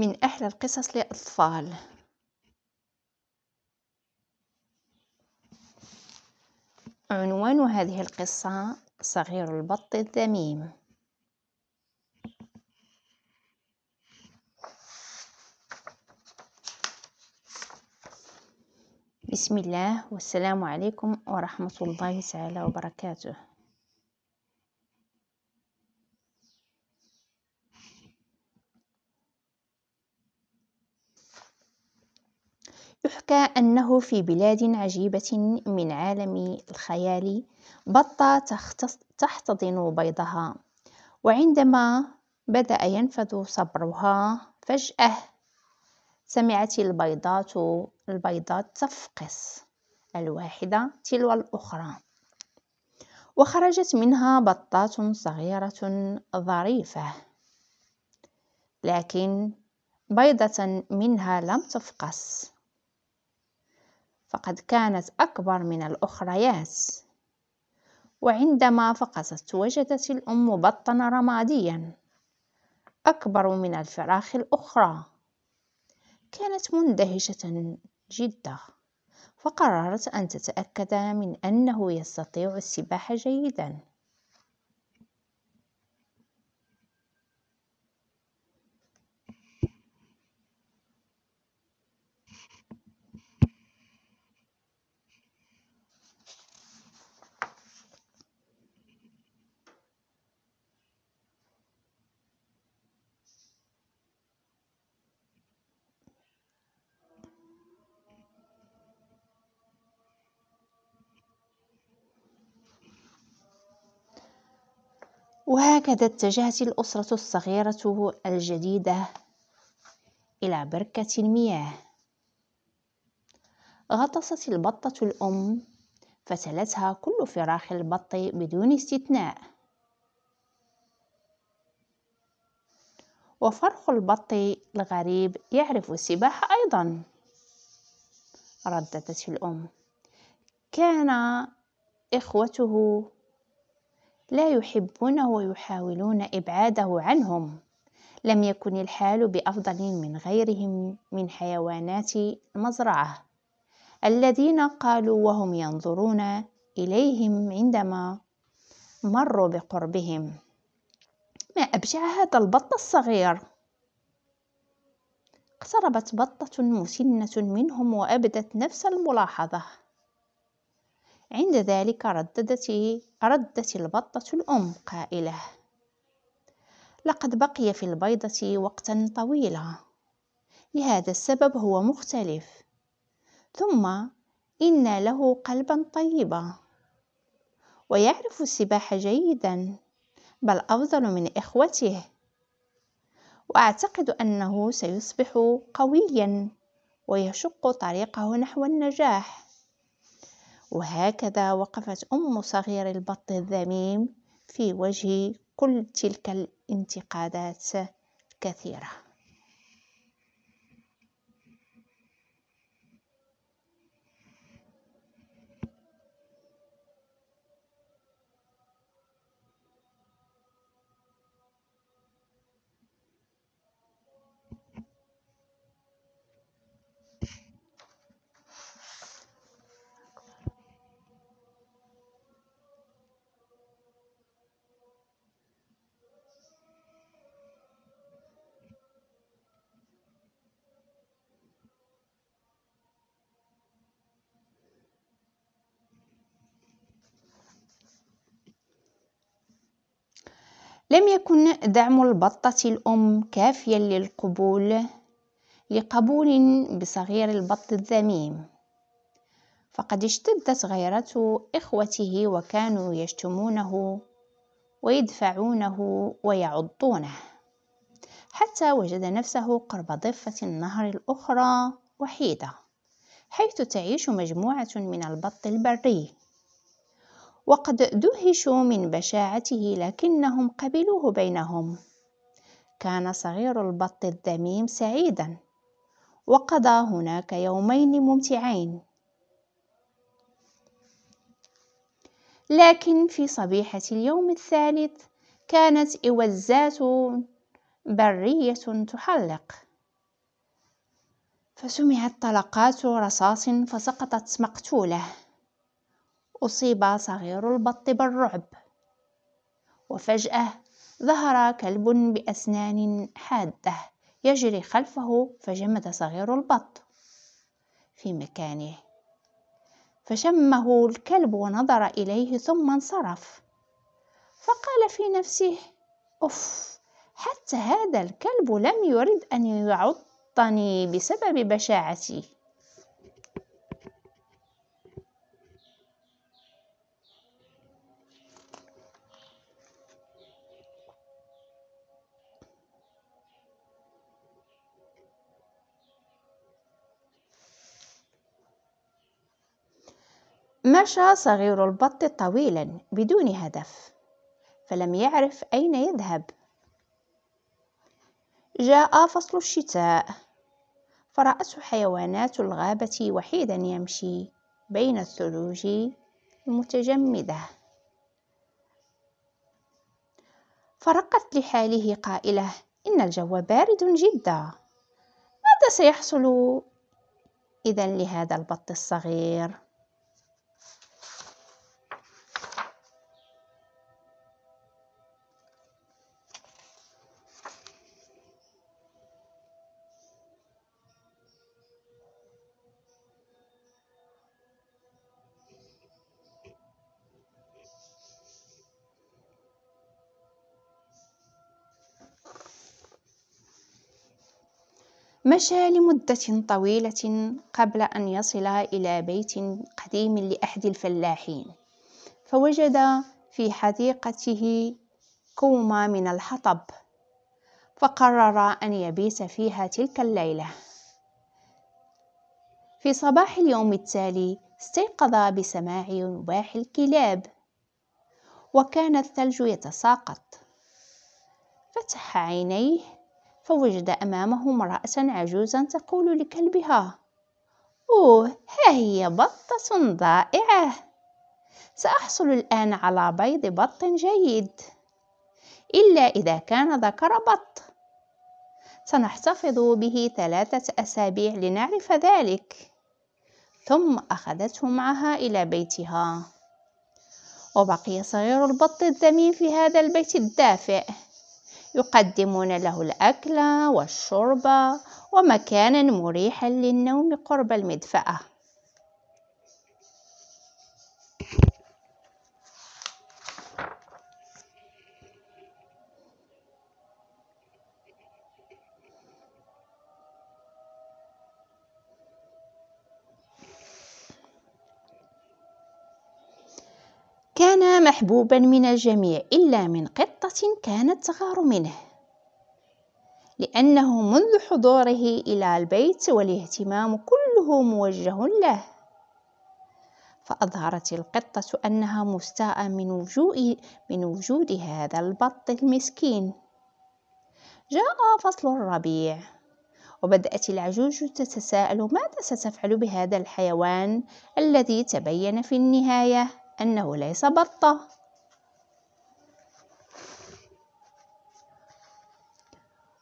من أحلى القصص للأطفال عنوان هذه القصة صغير البط الذميم بسم الله والسلام عليكم ورحمة الله تعالى وبركاته أنه في بلاد عجيبة من عالم الخيال بطة تحتضن بيضها وعندما بدأ ينفذ صبرها فجأة سمعت البيضات البيضات تفقس الواحدة تلو الأخرى وخرجت منها بطات صغيرة ظريفة لكن بيضة منها لم تفقس فقد كانت أكبر من الأخريات وعندما فقست وجدت الأم بطنا رماديا أكبر من الفراخ الأخرى كانت مندهشة جدا فقررت أن تتأكد من أنه يستطيع السباحة جيدا وهكذا اتجهت الأسرة الصغيرة الجديدة إلى بركة المياه غطست البطة الأم فتلتها كل فراخ البط بدون استثناء وفرخ البط الغريب يعرف السباحة أيضا رددت الأم كان إخوته لا يحبونه ويحاولون إبعاده عنهم لم يكن الحال بأفضل من غيرهم من حيوانات المزرعة الذين قالوا وهم ينظرون إليهم عندما مروا بقربهم ما أبجع هذا البط الصغير اقتربت بطة مسنة منهم وأبدت نفس الملاحظة عند ذلك رددت, ردت البطة الأم قائلة لقد بقي في البيضة وقتا طويلا لهذا السبب هو مختلف ثم إن له قلبا طيبا ويعرف السباحة جيدا بل أفضل من إخوته وأعتقد أنه سيصبح قويا ويشق طريقه نحو النجاح وهكذا وقفت أم صغير البط الذميم في وجه كل تلك الانتقادات الكثيره لم يكن دعم البطة الأم كافيا للقبول لقبول بصغير البط الذميم فقد اشتدت غيرة إخوته وكانوا يشتمونه ويدفعونه ويعضونه حتى وجد نفسه قرب ضفة النهر الأخرى وحيدة حيث تعيش مجموعة من البط البري وقد دهشوا من بشاعته لكنهم قبلوه بينهم كان صغير البط الذميم سعيدا وقضى هناك يومين ممتعين لكن في صبيحة اليوم الثالث كانت إوزات برية تحلق فسمعت طلقات رصاص فسقطت مقتولة أصيب صغير البط بالرعب وفجأة ظهر كلب بأسنان حادة يجري خلفه فجمد صغير البط في مكانه فشمه الكلب ونظر إليه ثم انصرف فقال في نفسه أف حتى هذا الكلب لم يرد أن يعطني بسبب بشاعتي مشى صغير البط طويلا بدون هدف فلم يعرف اين يذهب جاء فصل الشتاء فرأته حيوانات الغابة وحيدا يمشي بين الثلوج المتجمدة فرقت لحاله قائلة إن الجو بارد جدا ماذا سيحصل إذا لهذا البط الصغير؟ مشى لمدة طويلة قبل أن يصل إلى بيت قديم لأحد الفلاحين فوجد في حديقته كومة من الحطب فقرر أن يبيت فيها تلك الليلة في صباح اليوم التالي استيقظ بسماع نباح الكلاب وكان الثلج يتساقط فتح عينيه فوجد أمامه امرأة عجوزا تقول لكلبها أوه ها هي بطة ضائعة سأحصل الآن على بيض بط جيد إلا إذا كان ذكر بط سنحتفظ به ثلاثة أسابيع لنعرف ذلك ثم أخذته معها إلى بيتها وبقي صغير البط الذميم في هذا البيت الدافئ يقدمون له الأكل والشرب ومكانا مريحا للنوم قرب المدفأة كان محبوبا من الجميع إلا من قطة كانت تغار منه لأنه منذ حضوره إلى البيت والاهتمام كله موجه له فأظهرت القطة أنها مستاءة من وجود, من وجود هذا البط المسكين جاء فصل الربيع وبدأت العجوز تتساءل ماذا ستفعل بهذا الحيوان الذي تبين في النهاية أنه ليس بطة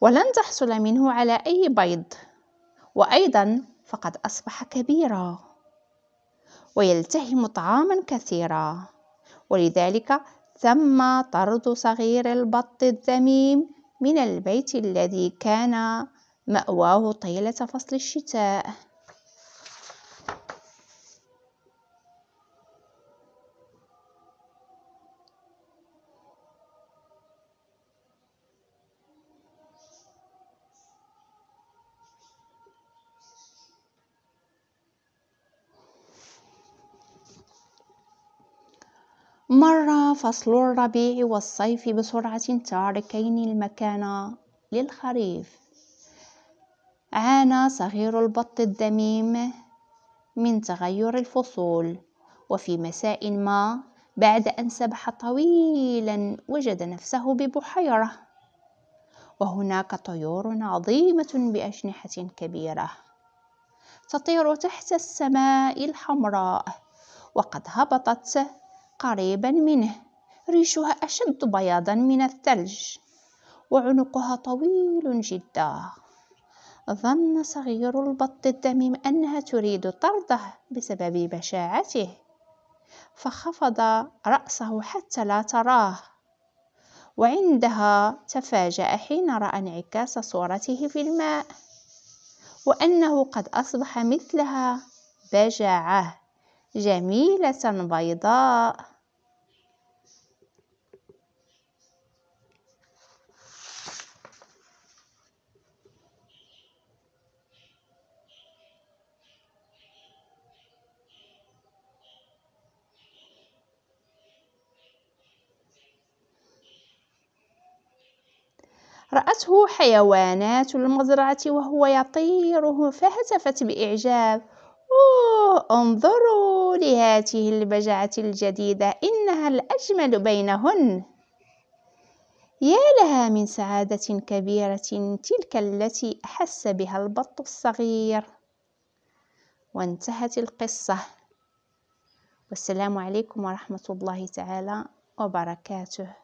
ولن تحصل منه على أي بيض وأيضا فقد أصبح كبيرا ويلتهم طعاما كثيرا ولذلك تم طرد صغير البط الذميم من البيت الذي كان مأواه طيلة فصل الشتاء مر فصل الربيع والصيف بسرعة تاركين المكان للخريف عانى صغير البط الدميم من تغير الفصول وفي مساء ما بعد أن سبح طويلا وجد نفسه ببحيرة وهناك طيور عظيمة بأجنحة كبيرة تطير تحت السماء الحمراء وقد هبطت قريبا منه ريشها أشد بياضا من الثلج وعنقها طويل جدا ظن صغير البط الدميم أنها تريد طرده بسبب بشاعته فخفض رأسه حتى لا تراه وعندها تفاجأ حين رأى انعكاس صورته في الماء وأنه قد أصبح مثلها بجعة جميلة بيضاء رأته حيوانات المزرعة وهو يطير فهتفت بإعجاب أوه انظروا لهذه البجعة الجديدة إنها الأجمل بينهن يا لها من سعادة كبيرة تلك التي أحس بها البط الصغير وانتهت القصة والسلام عليكم ورحمة الله تعالى وبركاته